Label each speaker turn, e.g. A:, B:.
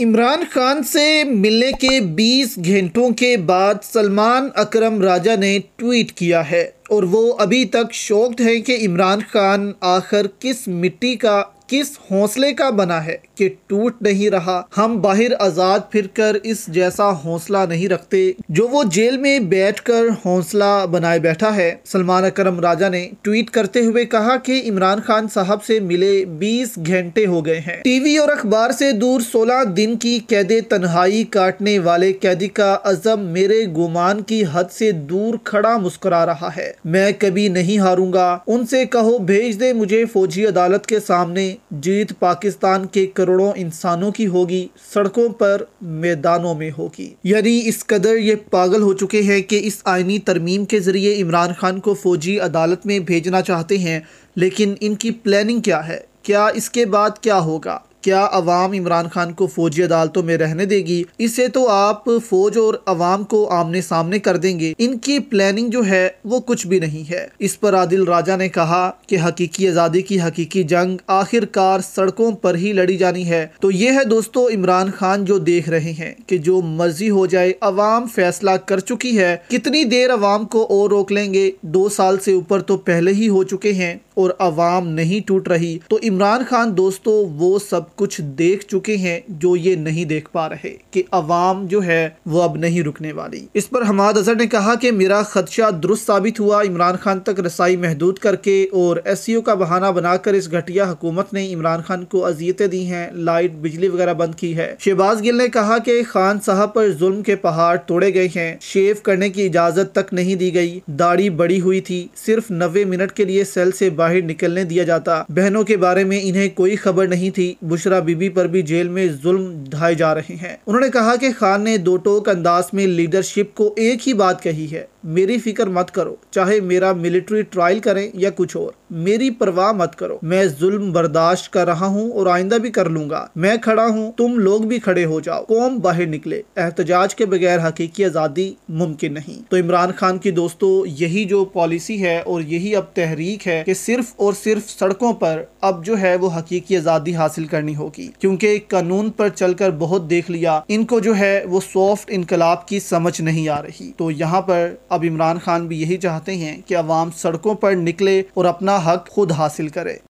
A: इमरान खान से मिलने के 20 घंटों के बाद सलमान अकरम राजा ने ट्वीट किया है और वो अभी तक शॉक्ड हैं कि इमरान खान आखिर किस मिट्टी का किस हौसले का बना है कि टूट नहीं रहा हम बाहर आज़ाद फिरकर इस जैसा हौसला नहीं रखते जो वो जेल में बैठकर हौसला बनाए बैठा है सलमान अकरम राजा ने ट्वीट करते हुए कहा कि इमरान खान साहब से मिले 20 घंटे हो गए हैं टीवी और अखबार से दूर 16 दिन की कैद तन्हाई काटने वाले कैदी का अजम मेरे गुमान की हद से दूर खड़ा मुस्कुरा रहा है मैं कभी नहीं हारूंगा उनसे कहो भेज दे मुझे फौजी अदालत के सामने जीत पाकिस्तान के करोड़ों इंसानों की होगी सड़कों पर मैदानों में होगी यानी इस कदर ये पागल हो चुके हैं कि इस आइनी तरमीम के ज़रिए इमरान खान को फौजी अदालत में भेजना चाहते हैं लेकिन इनकी प्लानिंग क्या है क्या इसके बाद क्या होगा क्या अवाम इमरान खान को फौजी अदालतों में रहने देगी इसे तो आप फौज और अवाम को आमने सामने कर देंगे इनकी प्लानिंग जो है वो कुछ भी नहीं है इस पर आदिल राजा ने कहा कि हकीकी आज़ादी की हकीकी जंग आखिरकार सड़कों पर ही लड़ी जानी है तो ये है दोस्तों इमरान खान जो देख रहे हैं कि जो मर्जी हो जाए अवाम फैसला कर चुकी है कितनी देर अवाम को और रोक लेंगे दो साल से ऊपर तो पहले ही हो चुके हैं और अवाम नहीं टूट रही तो इमरान खान दोस्तों वो सब कुछ देख चुके हैं जो ये नहीं देख पा रहे कि अवाम जो है वो अब नहीं रुकने वाली इस पर हमाद अजहर ने कहा कि मेरा खदशा दुरुस्त साबित हुआ इमरान खान तक रसाई महदूद करके और एस सी ओ का बहाना बनाकर इस घटिया हुकूमत ने इमरान खान को अजियतें दी हैं लाइट बिजली वगैरह बंद की है शहबाज गिल ने कहा कि खान साहब पर जुल्म के पहाड़ तोड़े गए हैं शेव करने की इजाजत तक नहीं दी गई दाढ़ी बड़ी हुई थी सिर्फ नब्बे मिनट के लिए सेल से बाहर निकलने दिया जाता बहनों के बारे में इन्हें कोई खबर नहीं थी दूसरा बीबी पर भी जेल में जुल्म ढाए जा रहे हैं उन्होंने कहा कि खान ने दो टोक अंदाज में लीडरशिप को एक ही बात कही है मेरी फिक्र मत करो चाहे मेरा मिलिट्री ट्रायल करें या कुछ और मेरी परवाह मत करो मैं जुल्म बर्दाश्त कर रहा हूँ और आइंदा भी कर लूंगा मैं खड़ा हूँ तुम लोग भी खड़े हो जाओ कौम बाहर निकले एहतजाज के बगैर हकीकी आज़ादी मुमकिन नहीं तो इमरान खान की दोस्तों यही जो पॉलिसी है और यही अब तहरीक है कि सिर्फ और सिर्फ सड़कों पर अब जो है वो हकीकी आज़ादी हासिल करनी करनी होगी क्योंकि कानून पर चलकर बहुत देख लिया इनको जो है वो सॉफ्ट इनकलाब की समझ नहीं आ रही तो यहाँ पर अब इमरान खान भी यही चाहते हैं कि अवाम सड़कों पर निकले और अपना हक खुद हासिल करे